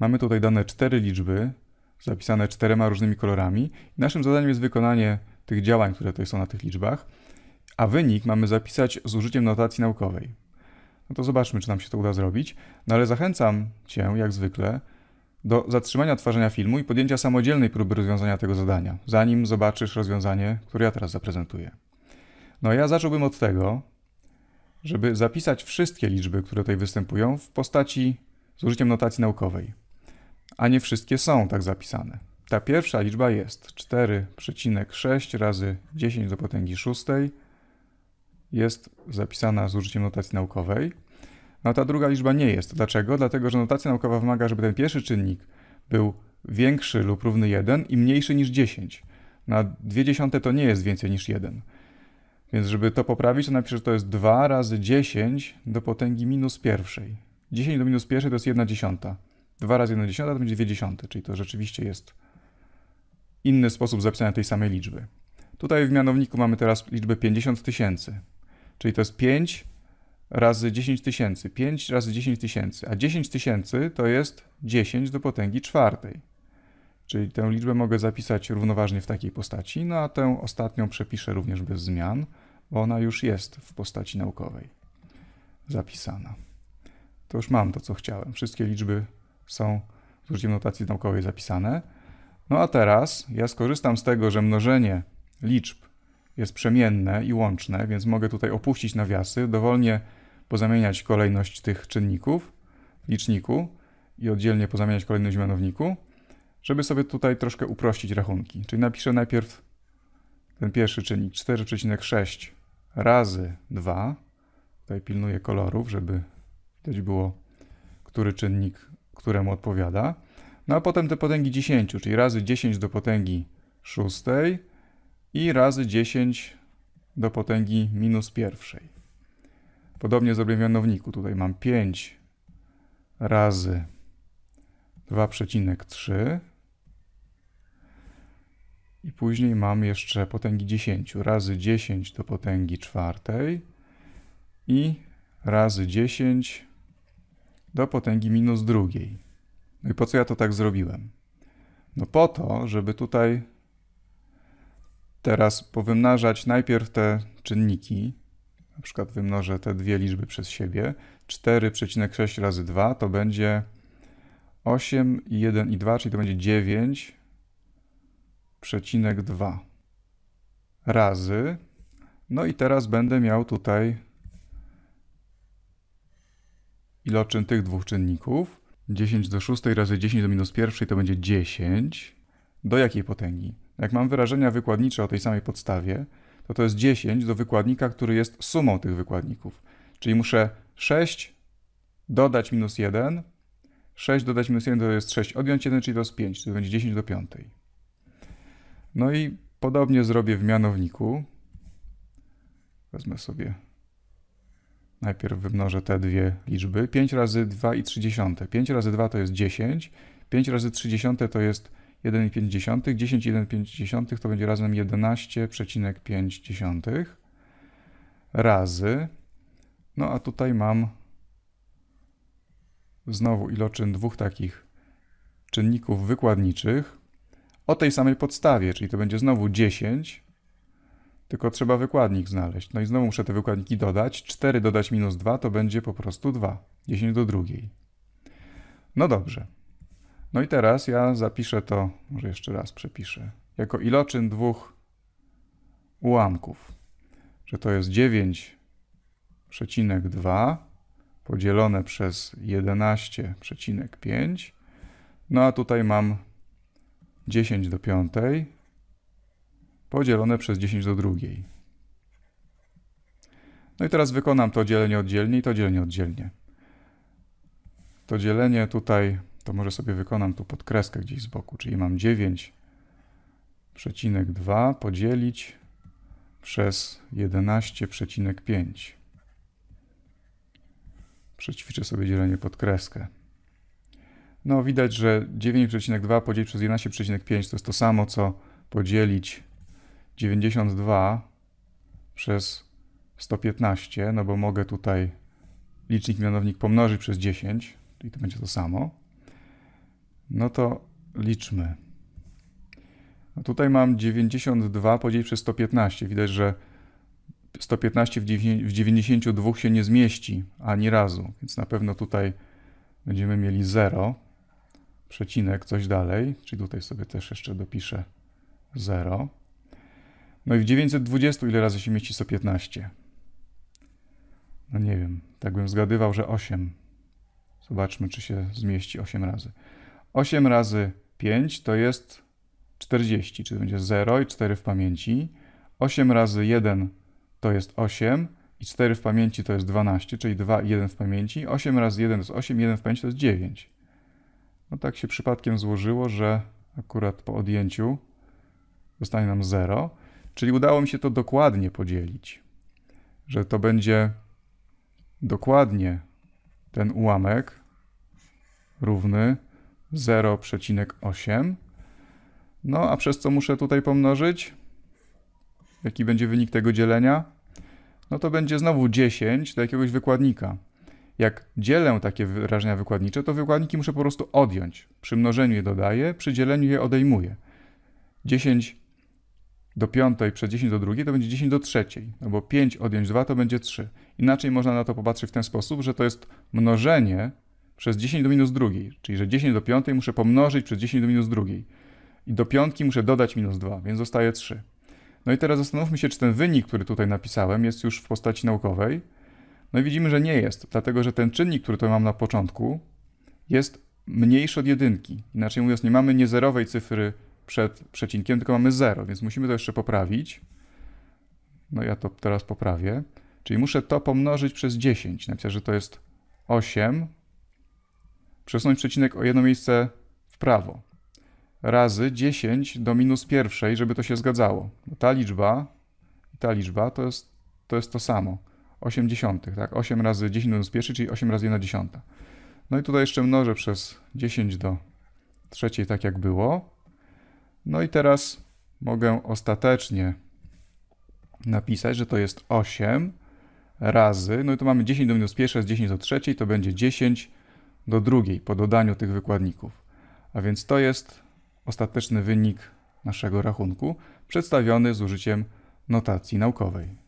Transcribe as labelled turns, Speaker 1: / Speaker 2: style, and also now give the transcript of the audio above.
Speaker 1: Mamy tutaj dane cztery liczby, zapisane czterema różnymi kolorami. Naszym zadaniem jest wykonanie tych działań, które tutaj są na tych liczbach, a wynik mamy zapisać z użyciem notacji naukowej. No to zobaczmy, czy nam się to uda zrobić. No ale zachęcam Cię, jak zwykle, do zatrzymania tworzenia filmu i podjęcia samodzielnej próby rozwiązania tego zadania, zanim zobaczysz rozwiązanie, które ja teraz zaprezentuję. No ja zacząłbym od tego, żeby zapisać wszystkie liczby, które tutaj występują w postaci z użyciem notacji naukowej a nie wszystkie są tak zapisane. Ta pierwsza liczba jest 4,6 razy 10 do potęgi 6 jest zapisana z użyciem notacji naukowej. No ta druga liczba nie jest. Dlaczego? Dlatego, że notacja naukowa wymaga, żeby ten pierwszy czynnik był większy lub równy 1 i mniejszy niż 10. Na 2 dziesiąte to nie jest więcej niż 1. Więc żeby to poprawić, to napiszę, że to jest 2 razy 10 do potęgi minus pierwszej. 10 do minus pierwszej to jest 1 dziesiąta. 2 razy 1 dziesiąta to będzie 2 dziesiąte, czyli to rzeczywiście jest inny sposób zapisania tej samej liczby. Tutaj w mianowniku mamy teraz liczbę 50 tysięcy, czyli to jest 5 razy 10 tysięcy, 5 razy 10 tysięcy, a 10 tysięcy to jest 10 do potęgi czwartej. Czyli tę liczbę mogę zapisać równoważnie w takiej postaci, no a tę ostatnią przepiszę również bez zmian, bo ona już jest w postaci naukowej zapisana. To już mam to, co chciałem. Wszystkie liczby są w notacji naukowej zapisane. No a teraz ja skorzystam z tego, że mnożenie liczb jest przemienne i łączne, więc mogę tutaj opuścić nawiasy, dowolnie pozamieniać kolejność tych czynników w liczniku i oddzielnie pozamieniać kolejność w mianowniku, żeby sobie tutaj troszkę uprościć rachunki. Czyli napiszę najpierw ten pierwszy czynnik 4,6 razy 2. Tutaj pilnuję kolorów, żeby widać było, który czynnik któremu odpowiada. No a potem te potęgi 10, czyli razy 10 do potęgi 6 i razy 10 do potęgi minus pierwszej. Podobnie zrobię w mianowniku. Tutaj mam 5 razy 2,3 i później mam jeszcze potęgi 10 razy 10 do potęgi czwartej i razy 10 do potęgi do potęgi minus drugiej. No i po co ja to tak zrobiłem? No po to, żeby tutaj teraz powymnażać najpierw te czynniki, na przykład wymnożę te dwie liczby przez siebie, 4,6 razy 2 to będzie 8 i 1 i 2, czyli to będzie 9,2 razy. No i teraz będę miał tutaj iloczyn tych dwóch czynników. 10 do 6 razy 10 do minus 1 to będzie 10. Do jakiej potęgi? Jak mam wyrażenia wykładnicze o tej samej podstawie, to to jest 10 do wykładnika, który jest sumą tych wykładników. Czyli muszę 6 dodać minus 1, 6 dodać minus 1 to jest 6, odjąć 1, czyli to jest 5, czyli to będzie 10 do 5. No i podobnie zrobię w mianowniku. Wezmę sobie Najpierw wymnożę te dwie liczby. 5 razy 2 i 30. 5 razy 2 to jest 10. 5 razy 30 to jest 1,5. 10 i 1,5 to będzie razem 11,5 razy. No a tutaj mam znowu iloczyn dwóch takich czynników wykładniczych o tej samej podstawie, czyli to będzie znowu 10 tylko trzeba wykładnik znaleźć. No i znowu muszę te wykładniki dodać. 4 dodać minus 2 to będzie po prostu 2. 10 do drugiej. No dobrze. No i teraz ja zapiszę to, może jeszcze raz przepiszę, jako iloczyn dwóch ułamków. Że to jest 9,2 podzielone przez 11,5. No a tutaj mam 10 do 5 podzielone przez 10 do drugiej. No i teraz wykonam to dzielenie oddzielnie i to dzielenie oddzielnie. To dzielenie tutaj, to może sobie wykonam tu pod kreskę gdzieś z boku, czyli mam 9,2 przecinek podzielić przez 11,5. Przećwiczę sobie dzielenie pod kreskę. No widać, że 9,2 podzielić przez 11,5 to jest to samo, co podzielić 92 przez 115, no bo mogę tutaj licznik mianownik pomnożyć przez 10, czyli to będzie to samo. No to liczmy. No tutaj mam 92 podzielić przez 115. Widać, że 115 w 92 się nie zmieści ani razu, więc na pewno tutaj będziemy mieli 0, przecinek, coś dalej, czyli tutaj sobie też jeszcze dopiszę 0. No i w 920 ile razy się mieści 115? No nie wiem, tak bym zgadywał, że 8. Zobaczmy, czy się zmieści 8 razy. 8 razy 5 to jest 40, czyli będzie 0 i 4 w pamięci. 8 razy 1 to jest 8 i 4 w pamięci to jest 12, czyli 2 i 1 w pamięci. 8 razy 1 to jest 8, 1 w pamięci to jest 9. No tak się przypadkiem złożyło, że akurat po odjęciu zostanie nam 0. Czyli udało mi się to dokładnie podzielić, że to będzie dokładnie ten ułamek równy 0,8. No a przez co muszę tutaj pomnożyć? Jaki będzie wynik tego dzielenia? No to będzie znowu 10 do jakiegoś wykładnika. Jak dzielę takie wyrażenia wykładnicze, to wykładniki muszę po prostu odjąć. Przy mnożeniu je dodaję, przy dzieleniu je odejmuję. 10 do 5 przez 10 do 2 to będzie 10 do 3, no bo 5 odjąć 2 to będzie 3. Inaczej można na to popatrzeć w ten sposób, że to jest mnożenie przez 10 do minus 2, czyli że 10 do 5 muszę pomnożyć przez 10 do minus 2 i do 5 muszę dodać minus 2, więc zostaje 3. No i teraz zastanówmy się, czy ten wynik, który tutaj napisałem, jest już w postaci naukowej. No i widzimy, że nie jest, dlatego że ten czynnik, który tutaj mam na początku, jest mniejszy od jedynki. Inaczej mówiąc, nie mamy niezerowej cyfry przed przecinkiem, tylko mamy 0, więc musimy to jeszcze poprawić. No ja to teraz poprawię. Czyli muszę to pomnożyć przez 10. Napisać, że to jest 8. Przesunąć przecinek o jedno miejsce w prawo. Razy 10 do minus pierwszej, żeby to się zgadzało. No ta liczba i ta liczba to jest to, jest to samo. 8 dziesiątych, tak? 8 razy 10 do minus pierwszej, czyli 8 razy 1 dziesiąta. No i tutaj jeszcze mnożę przez 10 do trzeciej, tak jak było. No i teraz mogę ostatecznie napisać, że to jest 8 razy, no i to mamy 10 do minus pierwszej, 10 do trzeciej, to będzie 10 do drugiej po dodaniu tych wykładników. A więc to jest ostateczny wynik naszego rachunku, przedstawiony z użyciem notacji naukowej.